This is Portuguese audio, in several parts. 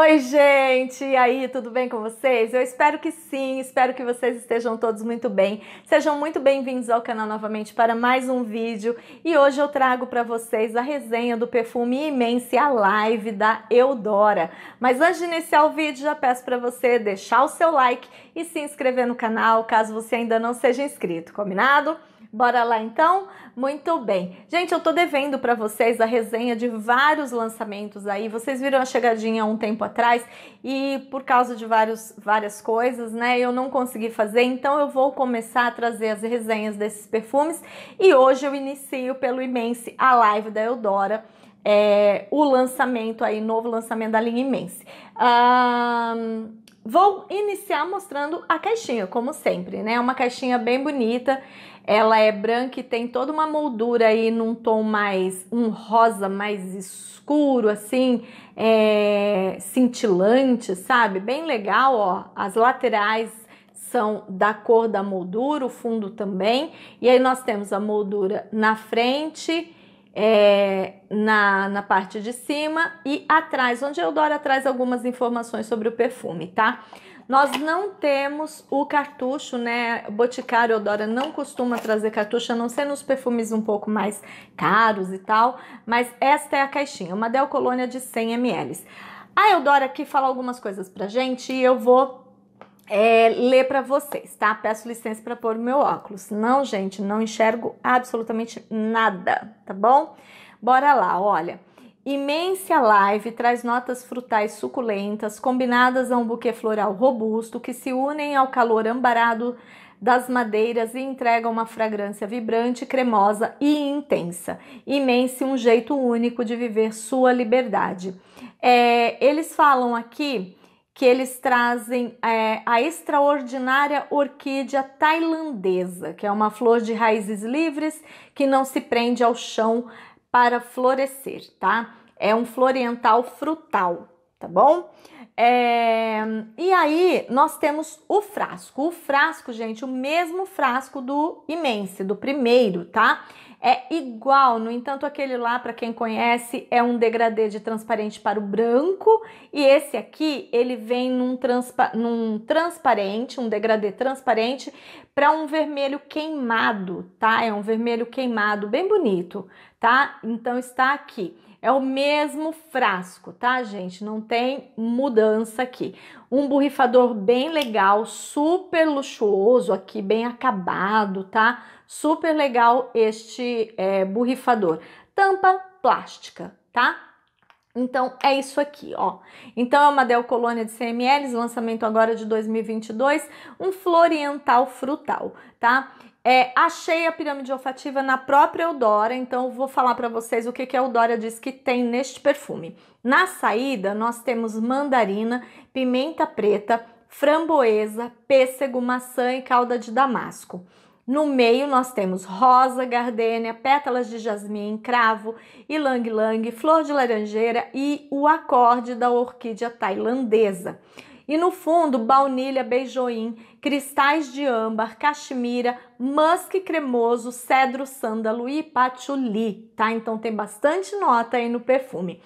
Oi, gente! E aí, tudo bem com vocês? Eu espero que sim, espero que vocês estejam todos muito bem. Sejam muito bem-vindos ao canal novamente para mais um vídeo. E hoje eu trago para vocês a resenha do perfume Imense, a live da Eudora. Mas antes de iniciar o vídeo, já peço para você deixar o seu like e se inscrever no canal, caso você ainda não seja inscrito, combinado? Bora lá então? Muito bem. Gente, eu tô devendo para vocês a resenha de vários lançamentos aí. Vocês viram a chegadinha um tempo atrás e por causa de vários, várias coisas, né, eu não consegui fazer. Então eu vou começar a trazer as resenhas desses perfumes e hoje eu inicio pelo Imense a live da Eudora. É, o lançamento aí, novo lançamento da linha Imense. Um, Vou iniciar mostrando a caixinha, como sempre, né? É uma caixinha bem bonita. Ela é branca e tem toda uma moldura aí num tom mais um rosa mais escuro, assim, é, cintilante, sabe? Bem legal, ó. As laterais são da cor da moldura, o fundo também. E aí nós temos a moldura na frente é, na, na parte de cima e atrás, onde eu Eudora traz algumas informações sobre o perfume, tá? Nós não temos o cartucho, né? O Boticário Eudora não costuma trazer cartucho, a não ser nos perfumes um pouco mais caros e tal. Mas esta é a caixinha, uma Del Colônia de 100 ml. A Eudora aqui fala algumas coisas pra gente e eu vou é, ler para vocês, tá? Peço licença para pôr meu óculos. Não, gente, não enxergo absolutamente nada, tá bom? Bora lá, olha. Imensa live traz notas frutais suculentas combinadas a um buquê floral robusto que se unem ao calor ambarado das madeiras e entregam uma fragrância vibrante, cremosa e intensa. Imense um jeito único de viver sua liberdade. É, eles falam aqui que eles trazem é, a extraordinária orquídea tailandesa, que é uma flor de raízes livres que não se prende ao chão para florescer, tá? É um floriental frutal, tá bom? É, e aí nós temos o frasco. O frasco, gente, o mesmo frasco do Imense, do primeiro, tá? É igual, no entanto, aquele lá, para quem conhece, é um degradê de transparente para o branco, e esse aqui, ele vem num, transpa num transparente, um degradê transparente, para um vermelho queimado, tá? É um vermelho queimado, bem bonito, tá? Então está aqui. É o mesmo frasco, tá, gente? Não tem mudança aqui. Um borrifador bem legal, super luxuoso aqui, bem acabado, tá? Super legal este é, borrifador. Tampa plástica, tá? Então é isso aqui, ó. Então é uma Del Colônia de 100 ml, lançamento agora de 2022, um floriental frutal, tá? É, achei a pirâmide olfativa na própria Eudora, então vou falar para vocês o que, que a Eudora diz que tem neste perfume. Na saída, nós temos mandarina, pimenta preta, framboesa, pêssego, maçã e calda de damasco. No meio nós temos rosa, gardênia, pétalas de jasmim, cravo, ylang-ylang, flor de laranjeira e o acorde da orquídea tailandesa. E no fundo, baunilha, beijoim, cristais de âmbar, cachemira, musk cremoso, cedro, sândalo e patchouli, tá? Então tem bastante nota aí no perfume.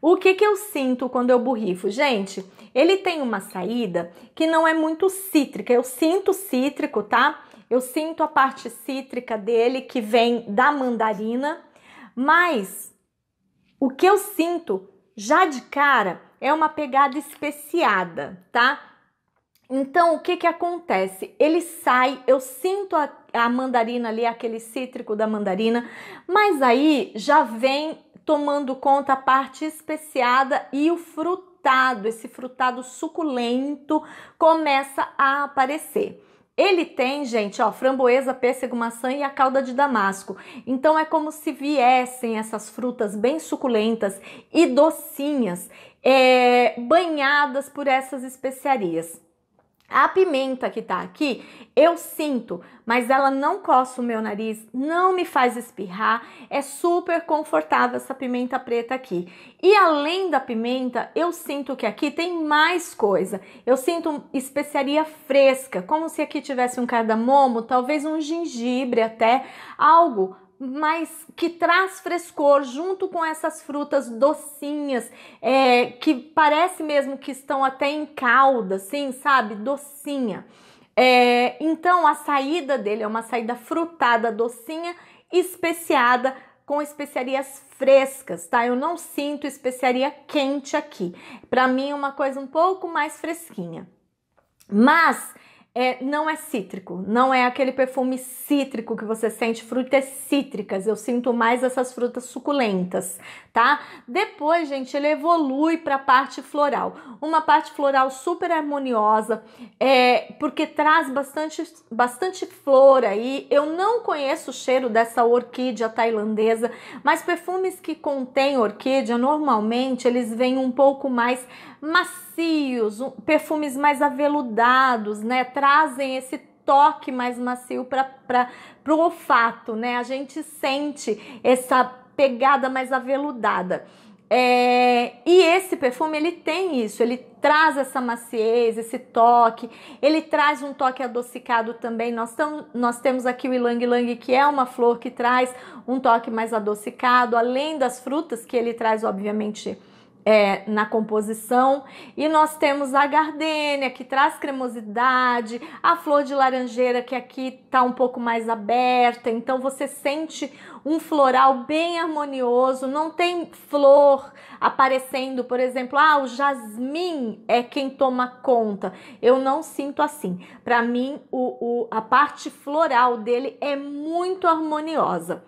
O que, que eu sinto quando eu borrifo? Gente, ele tem uma saída que não é muito cítrica. Eu sinto cítrico, tá? Eu sinto a parte cítrica dele que vem da mandarina, mas o que eu sinto já de cara é uma pegada especiada, tá? Então, o que que acontece? Ele sai, eu sinto a, a mandarina ali, aquele cítrico da mandarina, mas aí já vem tomando conta a parte especiada e o frutado, esse frutado suculento começa a aparecer. Ele tem, gente, ó, framboesa, pêssego, maçã e a calda de damasco. Então é como se viessem essas frutas bem suculentas e docinhas, é, banhadas por essas especiarias. A pimenta que tá aqui, eu sinto, mas ela não coça o meu nariz, não me faz espirrar, é super confortável essa pimenta preta aqui. E além da pimenta, eu sinto que aqui tem mais coisa. Eu sinto especiaria fresca, como se aqui tivesse um cardamomo, talvez um gengibre até, algo mas que traz frescor junto com essas frutas docinhas, é, que parece mesmo que estão até em calda, assim, sabe? Docinha. É, então a saída dele é uma saída frutada, docinha, especiada com especiarias frescas, tá? Eu não sinto especiaria quente aqui. Para mim é uma coisa um pouco mais fresquinha. Mas é, não é cítrico, não é aquele perfume cítrico que você sente, frutas cítricas, eu sinto mais essas frutas suculentas, tá? Depois, gente, ele evolui para a parte floral, uma parte floral super harmoniosa, é, porque traz bastante, bastante flor aí. Eu não conheço o cheiro dessa orquídea tailandesa, mas perfumes que contêm orquídea, normalmente eles vêm um pouco mais macios, perfumes mais aveludados, né? trazem esse toque mais macio para o olfato, né? A gente sente essa pegada mais aveludada. É, e esse perfume ele tem isso, ele traz essa maciez, esse toque, ele traz um toque adocicado também. Nós, tam, nós temos aqui o ilang ilang, que é uma flor que traz um toque mais adocicado, além das frutas que ele traz, obviamente, é, na composição. E nós temos a gardênia, que traz cremosidade, a flor de laranjeira, que aqui está um pouco mais aberta, então você sente um floral bem harmonioso, não tem flor aparecendo, por exemplo, ah, o jasmim é quem toma conta. Eu não sinto assim. Para mim, o, o, a parte floral dele é muito harmoniosa.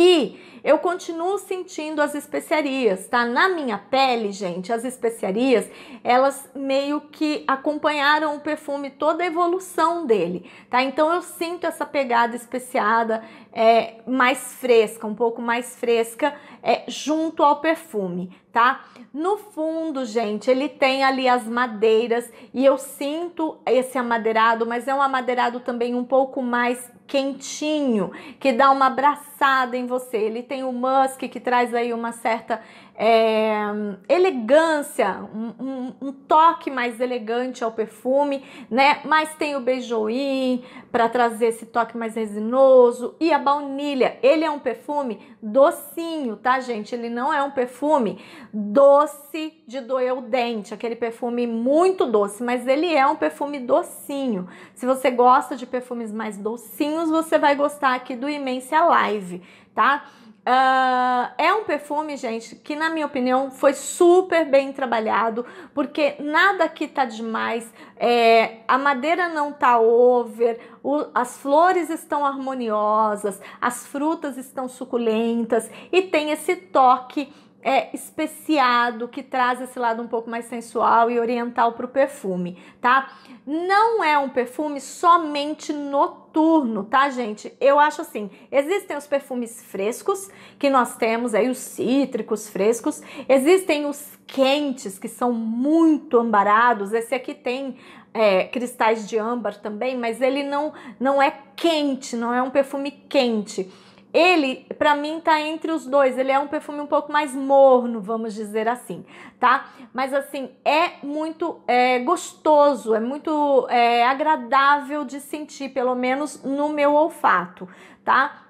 E eu continuo sentindo as especiarias, tá? Na minha pele, gente, as especiarias, elas meio que acompanharam o perfume, toda a evolução dele, tá? Então eu sinto essa pegada especiada, é, mais fresca, um pouco mais fresca, é, junto ao perfume, tá? No fundo, gente, ele tem ali as madeiras e eu sinto esse amadeirado, mas é um amadeirado também um pouco mais quentinho, que dá uma abraçada em você. Ele tem o Musk que traz aí uma certa é, elegância, um, um, um, toque mais elegante ao perfume, né? Mas tem o beijoim para trazer esse toque mais resinoso e a baunilha. Ele é um perfume docinho, tá, gente? Ele não é um perfume doce de doer o dente, aquele perfume muito doce, mas ele é um perfume docinho. Se você gosta de perfumes mais docinhos, você vai gostar aqui do Imensa Live, tá? Uh, é um perfume, gente, que na minha opinião foi super bem trabalhado, porque nada aqui tá demais, é, a madeira não tá over, o, as flores estão harmoniosas, as frutas estão suculentas e tem esse toque é especiado, que traz esse lado um pouco mais sensual e oriental para o perfume, tá? Não é um perfume somente noturno, tá, gente? Eu acho assim, existem os perfumes frescos que nós temos aí os cítricos frescos, existem os quentes que são muito ambarados. Esse aqui tem é, cristais de âmbar também, mas ele não não é quente, não é um perfume quente. Ele, para mim, tá entre os dois. Ele é um perfume um pouco mais morno, vamos dizer assim, tá? Mas assim, é muito é, gostoso, é muito é, agradável de sentir, pelo menos no meu olfato, tá?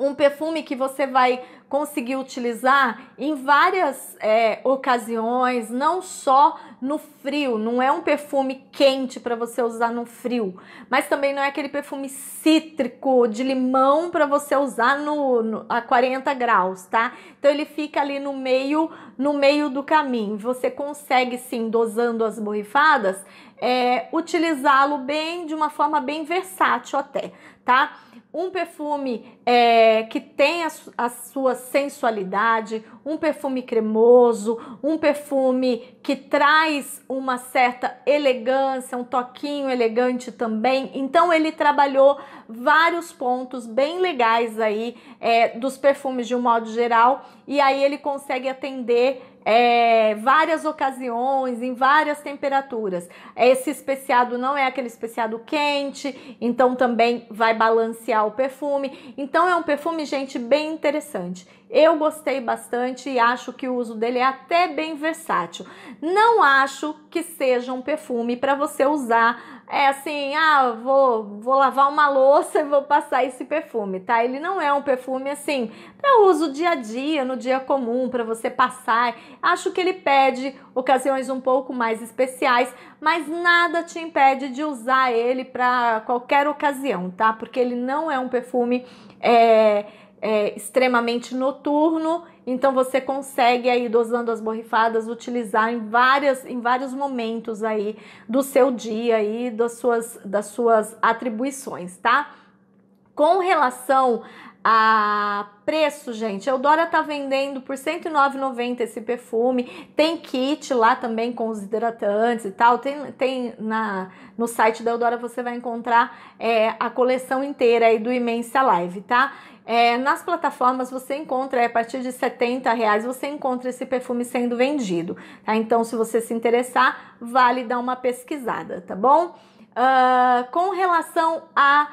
um perfume que você vai conseguir utilizar em várias é, ocasiões, não só no frio. Não é um perfume quente para você usar no frio, mas também não é aquele perfume cítrico de limão para você usar no, no, a 40 graus, tá? Então ele fica ali no meio, no meio do caminho. Você consegue sim dosando as borrifadas, é, utilizá-lo bem de uma forma bem versátil até, tá? Um perfume é, que tem a, a, sua sensualidade, um perfume cremoso, um perfume que traz uma certa elegância, um toquinho elegante também. Então ele trabalhou vários pontos bem legais aí é, dos perfumes de um modo geral e aí ele consegue atender é, várias ocasiões, em várias temperaturas. Esse especiado não é aquele especiado quente, então também vai balancear o perfume. Então então é um perfume, gente, bem interessante. Eu gostei bastante e acho que o uso dele é até bem versátil. Não acho que seja um perfume para você usar é assim, ah, vou, vou lavar uma louça e vou passar esse perfume, tá? Ele não é um perfume assim para uso dia a dia, no dia comum, para você passar. Acho que ele pede ocasiões um pouco mais especiais, mas nada te impede de usar ele para qualquer ocasião, tá? Porque ele não é um perfume é, é, extremamente noturno, então você consegue aí dosando as borrifadas utilizar em várias em vários momentos aí do seu dia aí das suas das suas atribuições, tá? Com relação a preço, gente. A Eudora tá vendendo por R$ 109,90 esse perfume. Tem kit lá também com os hidratantes e tal. Tem, tem na no site da Eudora você vai encontrar é, a coleção inteira aí do Imensa Live, tá? É, nas plataformas você encontra, é, a partir de 70 reais, você encontra esse perfume sendo vendido. Tá? Então, se você se interessar, vale dar uma pesquisada, tá bom? Uh, com relação a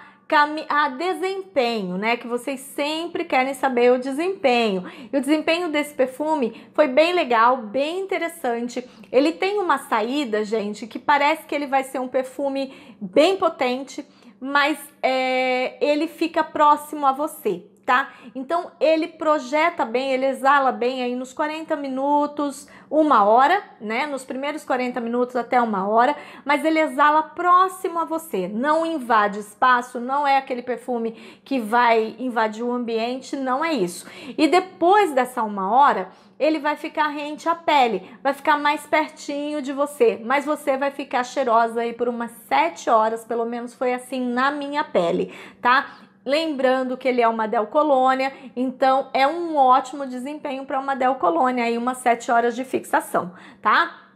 a desempenho, né? Que vocês sempre querem saber o desempenho. E o desempenho desse perfume foi bem legal, bem interessante. Ele tem uma saída, gente, que parece que ele vai ser um perfume bem potente mas é, ele fica próximo a você tá? Então ele projeta bem, ele exala bem aí nos 40 minutos, uma hora, né? Nos primeiros 40 minutos até uma hora, mas ele exala próximo a você, não invade espaço, não é aquele perfume que vai invadir o ambiente, não é isso. E depois dessa uma hora, ele vai ficar rente à pele, vai ficar mais pertinho de você, mas você vai ficar cheirosa aí por umas 7 horas, pelo menos foi assim na minha pele, tá? Lembrando que ele é uma Dell Colônia, então é um ótimo desempenho para uma Dell Colônia aí umas 7 horas de fixação, tá?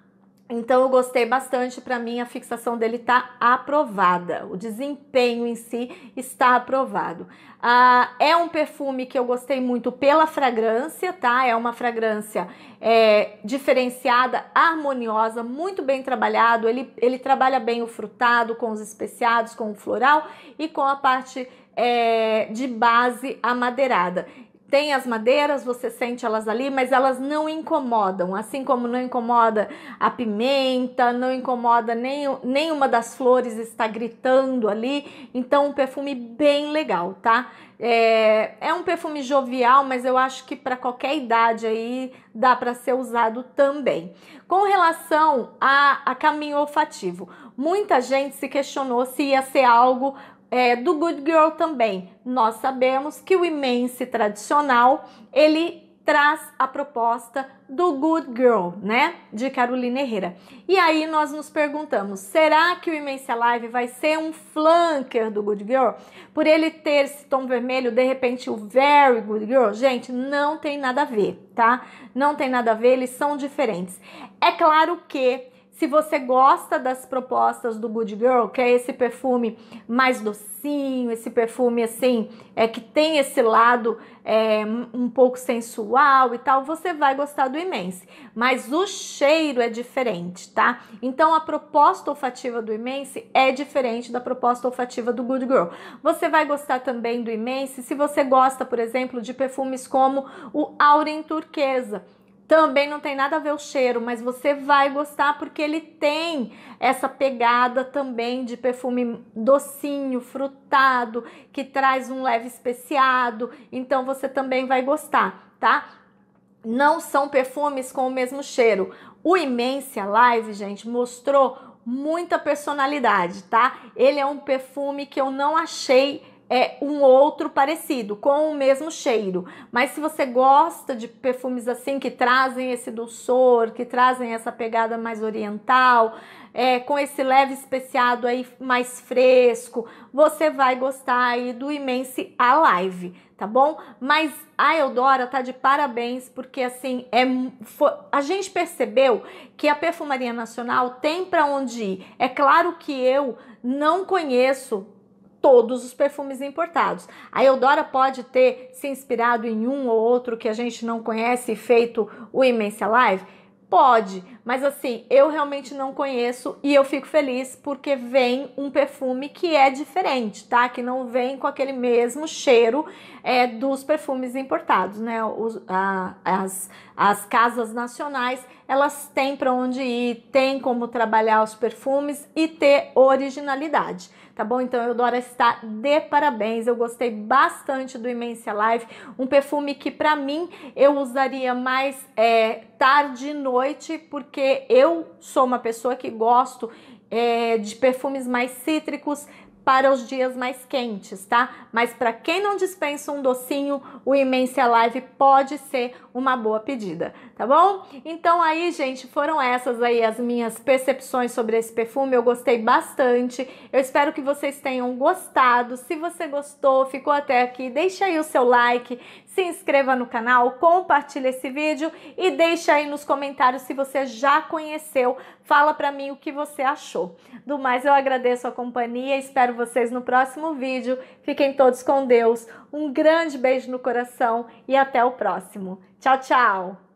Então eu gostei bastante, para mim a fixação dele está aprovada. O desempenho em si está aprovado. Ah, é um perfume que eu gostei muito pela fragrância, tá? É uma fragrância é, diferenciada, harmoniosa, muito bem trabalhado. Ele, ele trabalha bem o frutado, com os especiados, com o floral e com a parte é, de base amadeirada. Tem as madeiras, você sente elas ali, mas elas não incomodam, assim como não incomoda a pimenta, não incomoda nem, nenhuma das flores está gritando ali. Então, um perfume bem legal, tá? É, é um perfume jovial, mas eu acho que para qualquer idade aí dá para ser usado também. Com relação a, a caminho olfativo, muita gente se questionou se ia ser algo é, do Good Girl também, nós sabemos que o imense tradicional ele traz a proposta do Good Girl, né, de Carolina Herrera. E aí nós nos perguntamos, será que o Imense Live vai ser um flanker do Good Girl? Por ele ter esse tom vermelho, de repente o Very Good Girl? Gente, não tem nada a ver, tá? Não tem nada a ver, eles são diferentes. É claro que se você gosta das propostas do Good Girl, que é esse perfume mais docinho, esse perfume assim, é que tem esse lado é, um pouco sensual e tal, você vai gostar do Imense. Mas o cheiro é diferente, tá? Então a proposta olfativa do Imense é diferente da proposta olfativa do Good Girl. Você vai gostar também do Imense se você gosta, por exemplo, de perfumes como o Auren Turquesa também não tem nada a ver o cheiro, mas você vai gostar porque ele tem essa pegada também de perfume docinho, frutado, que traz um leve especiado. Então você também vai gostar, tá? Não são perfumes com o mesmo cheiro. O Imensia Live, gente, mostrou muita personalidade, tá? Ele é um perfume que eu não achei é, um outro parecido, com o mesmo cheiro. Mas se você gosta de perfumes assim, que trazem esse dulçor, que trazem essa pegada mais oriental, é, com esse leve especiado aí mais fresco, você vai gostar aí do Imense Alive, tá bom? Mas a Eudora tá de parabéns porque assim é foi, a gente percebeu que a perfumaria nacional tem para onde ir. É claro que eu não conheço todos os perfumes importados. A Eudora pode ter se inspirado em um ou outro que a gente não conhece e feito o Imensa Live? Pode, mas assim, eu realmente não conheço e eu fico feliz porque vem um perfume que é diferente, tá? Que não vem com aquele mesmo cheiro é, dos perfumes importados, né? Os, a, as, as casas nacionais elas têm para onde ir, têm como trabalhar os perfumes e ter originalidade tá bom? Então, Eudora está de parabéns. Eu gostei bastante do Imensia Life, um perfume que para mim eu usaria mais é, tarde e noite, porque porque eu sou uma pessoa que gosto é, de perfumes mais cítricos, para os dias mais quentes, tá? Mas para quem não dispensa um docinho, o Imensa Live pode ser uma boa pedida, tá bom? Então aí, gente, foram essas aí as minhas percepções sobre esse perfume. Eu gostei bastante. Eu espero que vocês tenham gostado. Se você gostou, ficou até aqui, deixa aí o seu like, se inscreva no canal, compartilha esse vídeo e deixa aí nos comentários se você já conheceu. Fala para mim o que você achou. Do mais, eu agradeço a companhia. Espero espero vocês no próximo vídeo. Fiquem todos com Deus. Um grande beijo no coração e até o próximo. Tchau, tchau!